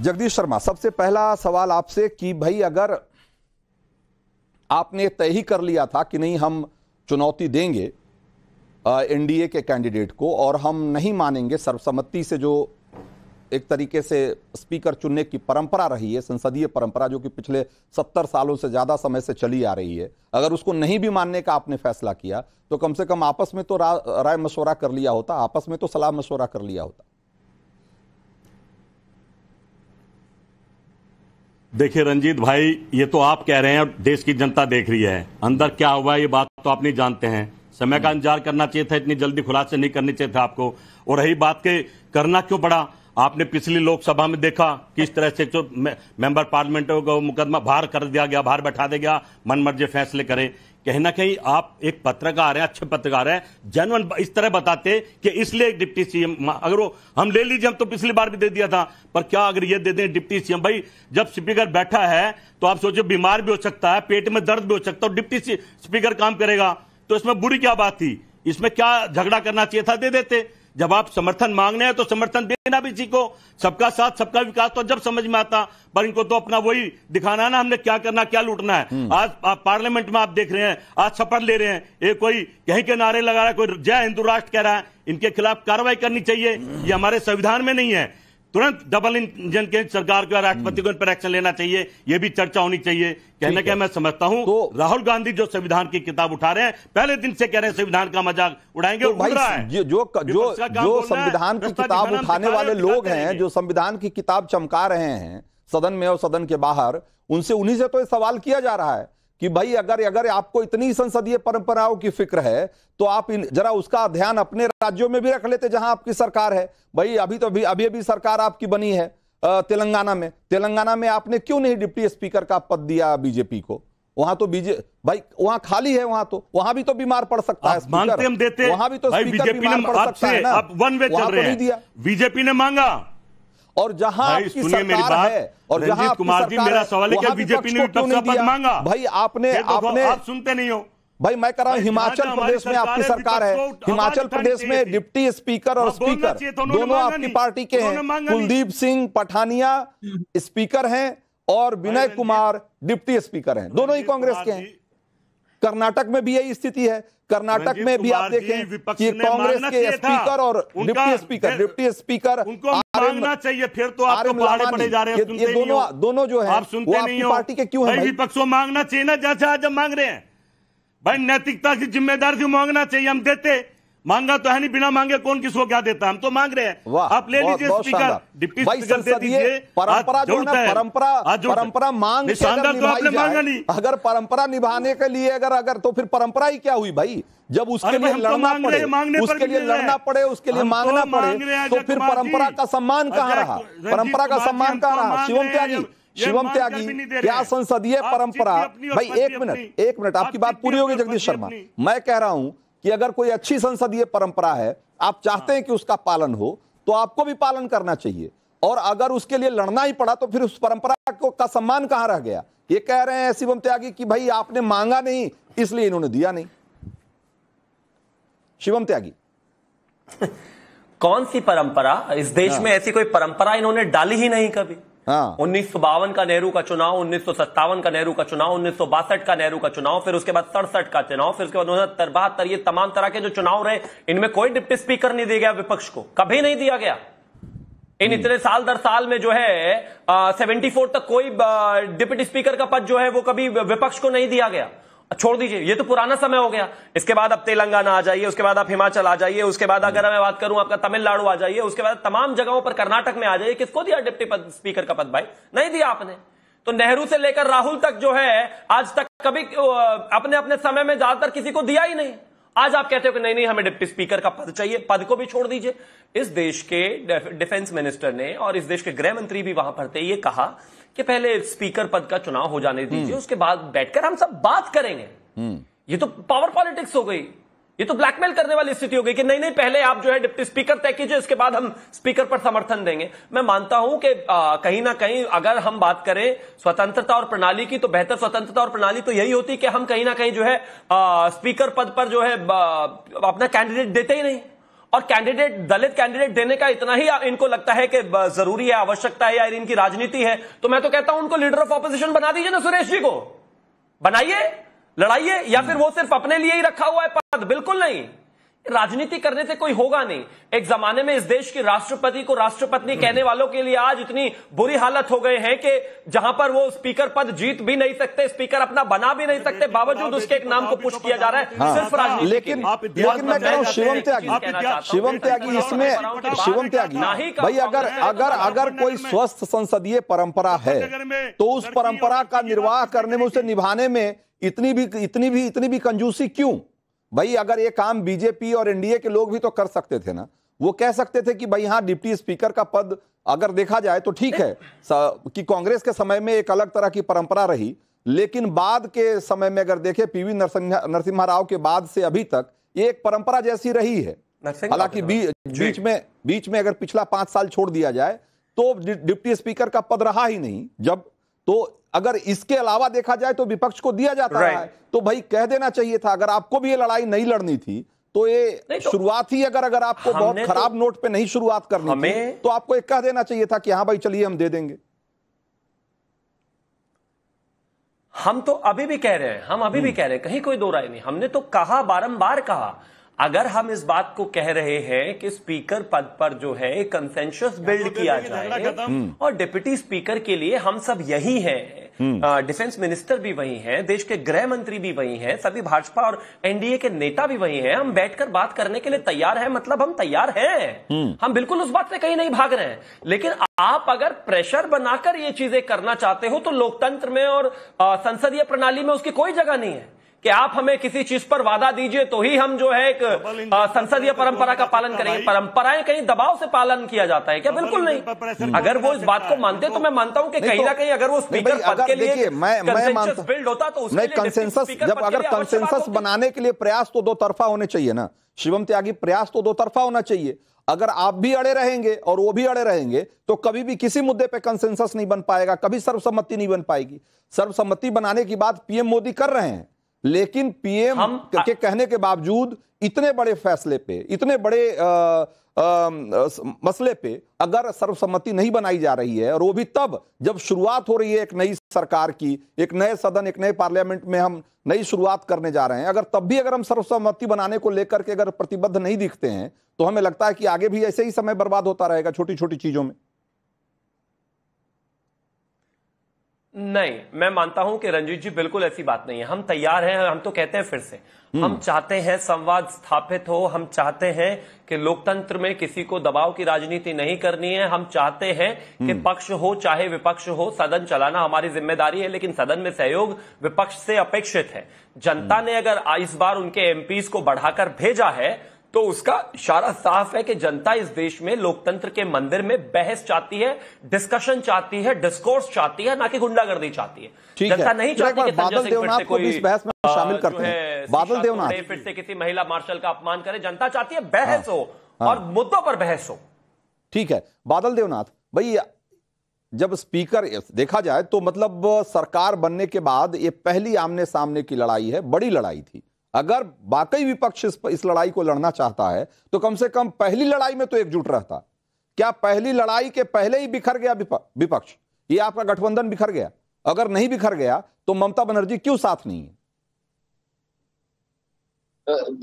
जगदीश शर्मा सबसे पहला सवाल आपसे कि भाई अगर आपने तय ही कर लिया था कि नहीं हम चुनौती देंगे एनडीए के कैंडिडेट को और हम नहीं मानेंगे सर्वसम्मति से जो एक तरीके से स्पीकर चुनने की परंपरा रही है संसदीय परंपरा जो कि पिछले सत्तर सालों से ज़्यादा समय से चली आ रही है अगर उसको नहीं भी मानने का आपने फैसला किया तो कम से कम आपस में तो राय मशवरा कर लिया होता आपस में तो सलाह मशवरा कर लिया होता देखिए रंजीत भाई ये तो आप कह रहे हैं और देश की जनता देख रही है अंदर क्या हुआ ये बात तो आप नहीं जानते हैं समय का इंतजार करना चाहिए था इतनी जल्दी खुलासे नहीं करनी चाहिए था आपको और रही बात के करना क्यों पड़ा आपने पिछली लोकसभा में देखा किस तरह से जो मेंबर पार्लियामेंट को मुकदमा बाहर कर दिया गया बाहर बैठा दिया गया मनमर्जी फैसले करें कहीं ना कहीं आप एक पत्रकार हैं अच्छे पत्रकार हैं जनवन इस तरह बताते कि इसलिए डिप्टी सीएम अगर वो हम ले लीजिए हम तो पिछली बार भी दे दिया था पर क्या अगर ये दे दें डिप्टी सीएम भाई जब स्पीकर बैठा है तो आप सोचो बीमार भी हो सकता है पेट में दर्द भी हो सकता है डिप्टी स्पीकर काम करेगा तो इसमें बुरी क्या बात थी इसमें क्या झगड़ा करना चाहिए था दे देते जब आप समर्थन मांगने हैं तो समर्थन देना भी सीखो सबका साथ सबका विकास तो जब समझ में आता पर इनको तो अपना वही दिखाना ना हमने क्या करना क्या लूटना है हम्म। आज आप पार्लियामेंट में आप देख रहे हैं आज शपथ ले रहे हैं ये कोई कहीं के नारे लगा रहा है कोई जय हिंदू राष्ट्र कह रहा है इनके खिलाफ कार्रवाई करनी चाहिए ये हमारे संविधान में नहीं है तुरंत डबल इंजन के सरकार के हम्म। राष्ट्रपति को इन पर एक्शन लेना चाहिए ये भी चर्चा होनी चाहिए कहने के मैं समझता हूं तो, राहुल गांधी जो संविधान की किताब उठा रहे हैं पहले दिन से कह रहे हैं संविधान का मजाक उड़ाएंगे तो उड़ रहा है जो जो जो संविधान की किताब उठाने वाले लोग हैं जो संविधान की किताब चमका रहे हैं सदन में और सदन के बाहर उनसे उन्हीं से तो सवाल किया जा रहा है कि भाई अगर अगर आपको इतनी संसदीय परंपराओं की फिक्र है तो आप जरा उसका ध्यान अपने राज्यों में भी रख लेते जहां आपकी सरकार है भाई अभी तो अभी अभी अभी सरकार आपकी बनी है तेलंगाना में तेलंगाना में आपने क्यों नहीं डिप्टी स्पीकर का पद दिया बीजेपी को वहां तो बीजे भाई वहां खाली है वहां तो वहां भी तो बीमार पड़ सकता है मांगते हम देते वहां भी तो बीजेपी ने तो बीजेपी ने मांगा और जहां आपकी सरकार है और जहां कुमार जी मेरा सवाल है क्या बीजेपी ने विपक्ष पद मांगा भाई आपने आपने आप सुनते नहीं हो भाई मैं कह रहा हूं हिमाचल प्रदेश में आपकी सरकार तो है हिमाचल प्रदेश में डिप्टी स्पीकर और स्पीकर तो दोनों आपकी पार्टी के हैं कुलदीप सिंह पठानिया हम्म। स्पीकर हैं और विनय कुमार डिप्टी स्पीकर हैं दोनों ही कांग्रेस के हैं कर्नाटक में भी यही स्थिति है कर्नाटक में भी आप देखें कि कांग्रेस के स्पीकर और डिप्टी स्पीकर डिप्टी स्पीकर उनको मांगना चाहिए फिर तो आपको पहाड़े पड़े जा रहे हैं ये दोनों दोनों जो है आप सुनते नहीं हो पार्टी के क्यों है विपक्षों मांगना चाहिए ना जैसे आज हम मांग रहे हैं भाई नैतिकता की जिम्मेदारी मांगना चाहिए हम देते मांगा तो है नहीं बिना मांगे कौन किसको क्या देता हम तो मांग रहे हैं आप ले लीजिए स्पीकर डिप्टी स्पीकर दे दीजिए परंपरा जो ना परंपरा परंपरा मांग अगर तो आपने मांगा नहीं अगर परंपरा निभाने के लिए अगर अगर तो फिर परंपरा ही क्या हुई भाई जब उसके लिए तो लड़ना पड़े उसके लिए लड़ना तो पड़े उसके लिए मांगना पड़े तो फिर परंपरा का सम्मान कहाँ रहा परंपरा का तो सम्मान कहाँ रहा शिवम त्यागी शिवम त्यागी क्या संसदीय परंपरा भाई एक मिनट एक मिनट आपकी बात पूरी होगी जगदीश शर्मा मैं कह रहा हूं कि अगर कोई अच्छी संसदीय परंपरा है आप चाहते हैं कि उसका पालन हो तो आपको भी पालन करना चाहिए और अगर उसके लिए लड़ना ही पड़ा तो फिर उस परंपरा को का सम्मान कहां रह गया ये कह रहे हैं शिवम त्यागी कि भाई आपने मांगा नहीं इसलिए इन्होंने दिया नहीं शिवम त्यागी कौन सी परंपरा इस देश हाँ। में ऐसी कोई परंपरा इन्होंने डाली ही नहीं कभी हाँ। उन्नीस का नेहरू का चुनाव उन्नीस का नेहरू का चुनाव उन्नीस का नेहरू का चुनाव फिर उसके बाद सड़सठ का चुनाव फिर उसके बाद उन्होंने बहत्तर ये तमाम तरह के जो चुनाव रहे इनमें कोई डिप्टी स्पीकर नहीं दिया गया विपक्ष को कभी नहीं दिया गया इन हम्म। इतने साल दर साल में जो है सेवेंटी फोर तक कोई डिप्टी स्पीकर का पद जो है वो कभी विपक्ष को नहीं दिया गया छोड़ दीजिए ये तो पुराना समय हो गया इसके बाद आप तेलंगाना आ जाइए उसके बाद आप हिमाचल आ जाइए उसके बाद अगर मैं बात करूं आपका तमिलनाडु आ जाइए उसके बाद तमाम जगहों पर कर्नाटक में आ जाइए किसको दिया डिप्टी पद, स्पीकर का पद भाई नहीं दिया आपने तो नेहरू से लेकर राहुल तक जो है आज तक कभी अपने अपने समय में ज्यादातर किसी को दिया ही नहीं आज आप कहते हो कि नहीं नहीं हमें डिप्टी स्पीकर का पद चाहिए पद को भी छोड़ दीजिए इस देश के डिफेंस मिनिस्टर ने और इस देश के गृह मंत्री भी वहां पर थे ये कहा कि पहले स्पीकर पद का चुनाव हो जाने दीजिए हम्म। उसके बाद बैठकर हम सब बात करेंगे हम्म। ये तो पावर पॉलिटिक्स हो गई ये तो ब्लैकमेल करने वाली स्थिति हो गई कि नहीं नहीं पहले आप जो है डिप्टी स्पीकर तय कीजिए इसके बाद हम स्पीकर पर समर्थन देंगे मैं मानता हूं कि कहीं ना कहीं अगर हम बात करें स्वतंत्रता और प्रणाली की तो बेहतर स्वतंत्रता और प्रणाली तो यही होती कि हम कहीं ना कहीं जो है आ, स्पीकर पद पर जो है आ, अपना कैंडिडेट देते ही नहीं और कैंडिडेट दलित कैंडिडेट देने का इतना ही इनको लगता है कि जरूरी है आवश्यकता है या इनकी राजनीति है तो मैं तो कहता हूं उनको लीडर ऑफ ऑपोजिशन बना दीजिए ना सुरेश जी को बनाइए लड़ाइए या फिर वो सिर्फ अपने लिए ही रखा हुआ है पद बिल्कुल नहीं राजनीति करने से कोई होगा नहीं एक जमाने में इस देश के राष्ट्रपति को राष्ट्रपति कहने वालों के लिए आज इतनी बुरी हालत हो गए हैं कि जहां पर वो स्पीकर पद जीत भी नहीं सकते स्पीकर अपना बना भी नहीं सकते बावजूद उसके एक नाम को पुष्ट किया जा रहा है हाँ, सिर्फ हाँ। राजनीति लेकिन लेकिन मैं कह रहा हूँ शिवम त्यागी शिवम त्यागी इसमें शिवम त्यागी भाई अगर तो अगर अगर कोई स्वस्थ संसदीय परंपरा है तो उस परंपरा का निर्वाह करने में उसे निभाने में इतनी भी इतनी भी इतनी भी कंजूसी क्यों भाई अगर ये काम बीजेपी और एनडीए के लोग भी तो कर सकते थे ना वो कह सकते थे कि भाई यहाँ डिप्टी स्पीकर का पद अगर देखा जाए तो ठीक है कि कांग्रेस के समय में एक अलग तरह की परंपरा रही लेकिन बाद के समय में अगर देखें पीवी नरसिम्हा राव के बाद से अभी तक ये एक परंपरा जैसी रही है हालांकि बीच में बीच में अगर पिछला पांच साल छोड़ दिया जाए तो डिप्टी स्पीकर का पद रहा ही नहीं जब तो अगर इसके अलावा देखा जाए तो विपक्ष को दिया जाता है तो भाई कह देना चाहिए था अगर आपको भी ये लड़ाई नहीं लड़नी थी तो ये तो, शुरुआत ही अगर अगर आपको बहुत तो खराब तो, नोट पे नहीं शुरुआत करनी थी, तो आपको एक कह देना चाहिए था कि हाँ भाई चलिए हम दे देंगे हम तो अभी भी कह रहे हैं हम अभी भी हम्म। कह रहे हैं कहीं कोई दो राय नहीं हमने तो कहा बारंबार कहा अगर हम इस बात को कह रहे हैं कि स्पीकर पद पर जो है कंसेंशस बिल्ड तो किया जाए हम्म। और डिप्टी स्पीकर के लिए हम सब यही हैं डिफेंस हम्म। मिनिस्टर भी वही हैं देश के गृह मंत्री भी वही हैं सभी भाजपा और एनडीए के नेता भी वही हैं हम बैठकर बात करने के लिए तैयार हैं मतलब हम तैयार हैं हम्म। हम बिल्कुल उस बात से कहीं नहीं भाग रहे हैं लेकिन आप अगर प्रेशर बनाकर ये चीजें करना चाहते हो तो लोकतंत्र में और संसदीय प्रणाली में उसकी कोई जगह नहीं है कि आप हमें किसी चीज पर वादा दीजिए तो ही हम जो है एक संसदीय परंपरा का पालन करेंगे परंपराएं कहीं दबाव से पालन किया जाता है क्या बिल्कुल नहीं अगर वो इस बात को मानते तो मैं मानता हूं कि कहीं तो ना कहीं अगर वो स्पीकर तो पद के लिए मैं बिल्ड होता तो कंसेंसस जब अगर कंसेंसस बनाने के लिए प्रयास तो दो तरफा होने चाहिए ना शिवम त्यागी प्रयास तो दो तरफा होना चाहिए अगर आप भी अड़े रहेंगे और वो भी अड़े रहेंगे तो कभी भी किसी मुद्दे पे कंसेंसस नहीं बन पाएगा कभी सर्वसम्मति नहीं बन पाएगी सर्वसम्मति बनाने की बात पीएम मोदी कर रहे हैं लेकिन पीएम हम के कहने के बावजूद इतने बड़े फैसले पे इतने बड़े आ, आ, मसले पे अगर सर्वसम्मति नहीं बनाई जा रही है और वो भी तब जब शुरुआत हो रही है एक नई सरकार की एक नए सदन एक नए पार्लियामेंट में हम नई शुरुआत करने जा रहे हैं अगर तब भी अगर हम सर्वसम्मति बनाने को लेकर के अगर प्रतिबद्ध नहीं दिखते हैं तो हमें लगता है कि आगे भी ऐसे ही समय बर्बाद होता रहेगा छोटी छोटी चीजों में नहीं मैं मानता हूं कि रंजीत जी बिल्कुल ऐसी बात नहीं है हम तैयार हैं हम तो कहते हैं फिर से हम्म। हम चाहते हैं संवाद स्थापित हो हम चाहते हैं कि लोकतंत्र में किसी को दबाव की राजनीति नहीं करनी है हम चाहते हैं कि हम्म। पक्ष हो चाहे विपक्ष हो सदन चलाना हमारी जिम्मेदारी है लेकिन सदन में सहयोग विपक्ष से अपेक्षित है जनता हम्म। ने अगर इस बार उनके एमपीज को बढ़ाकर भेजा है तो उसका इशारा साफ है कि जनता इस देश में लोकतंत्र के मंदिर में बहस चाहती है डिस्कशन चाहती है डिस्कोर्स चाहती है ना कि गुंडागर्दी चाहती है जनता नहीं चाहती कि बादल देवनाथ को इस बहस में शामिल करते हैं बादल देवनाथ फिर से किसी महिला मार्शल का अपमान करे जनता चाहती है बहस हाँ। हो और हाँ। मुद्दों पर बहस हो ठीक है बादल देवनाथ भाई जब स्पीकर देखा जाए तो मतलब सरकार बनने के बाद ये पहली आमने सामने की लड़ाई है बड़ी लड़ाई थी अगर वाकई विपक्ष इस, इस लड़ाई को लड़ना चाहता है तो कम से कम पहली लड़ाई में तो एकजुट रहता क्या पहली लड़ाई के पहले ही बिखर गया विपक्ष ये आपका गठबंधन बिखर गया अगर नहीं बिखर गया तो ममता बनर्जी क्यों साथ नहीं है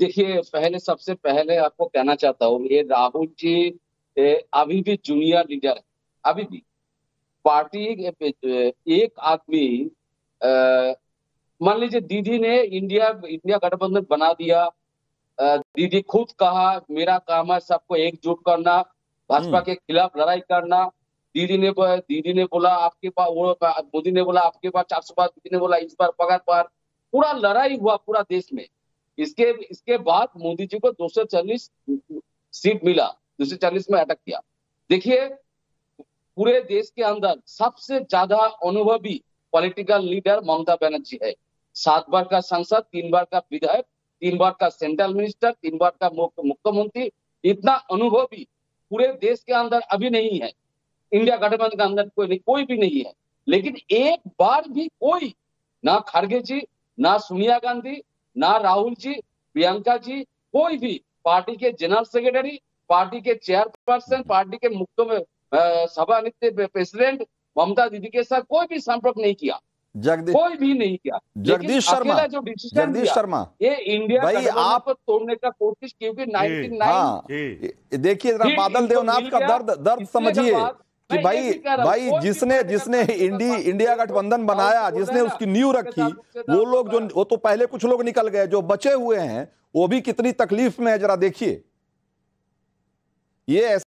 देखिए पहले सबसे पहले आपको कहना चाहता हूँ ये राहुल जी ए, अभी भी जूनियर लीडर है अभी भी पार्टी एक आदमी मान लीजिए दीदी ने इंडिया इंडिया गठबंधन बना दिया दीदी खुद कहा मेरा काम है सबको एकजुट करना भाजपा हम्म। के खिलाफ लड़ाई करना दीदी ने दीदी ने बोला आपके पास वो मोदी ने बोला आपके पास चार सौ दीदी ने बोला इस बार पगार पार पूरा लड़ाई हुआ पूरा देश में इसके इसके बाद मोदी जी को दो सौ चालीस सीट मिला दो सौ चालीस में अटक किया देखिए पूरे देश के अंदर सबसे ज्यादा अनुभवी पॉलिटिकल लीडर ममता बनर्जी है सात बार का सांसद तीन बार का विधायक तीन बार का सेंट्रल मिनिस्टर तीन बार का मुख्यमंत्री इतना अनुभवी पूरे देश के अंदर अभी नहीं है इंडिया गठबंधन के अंदर कोई नहीं कोई भी नहीं है लेकिन एक बार भी कोई ना खड़गे जी ना सोनिया गांधी ना राहुल जी प्रियंका जी कोई भी पार्टी के जनरल सेक्रेटरी पार्टी के चेयरपर्सन पार्टी के मुख्य सभा प्रेसिडेंट ममता दीदी के साथ कोई भी संपर्क नहीं किया जगदीश कोई भी नहीं किया जगदीश शर्मा जो जगदीश शर्मा ये इंडिया भाई आप तोड़ने का कोशिश क्योंकि नाइनटीन हाँ, देखिए जरा बादल देवनाथ तो का दर्द दर्द समझिए कि भाई भाई जिसने जिसने इंडी इंडिया गठबंधन बनाया जिसने उसकी नींव रखी वो लोग जो वो तो पहले कुछ लोग निकल गए जो बचे हुए हैं वो भी कितनी तकलीफ में है जरा देखिए ये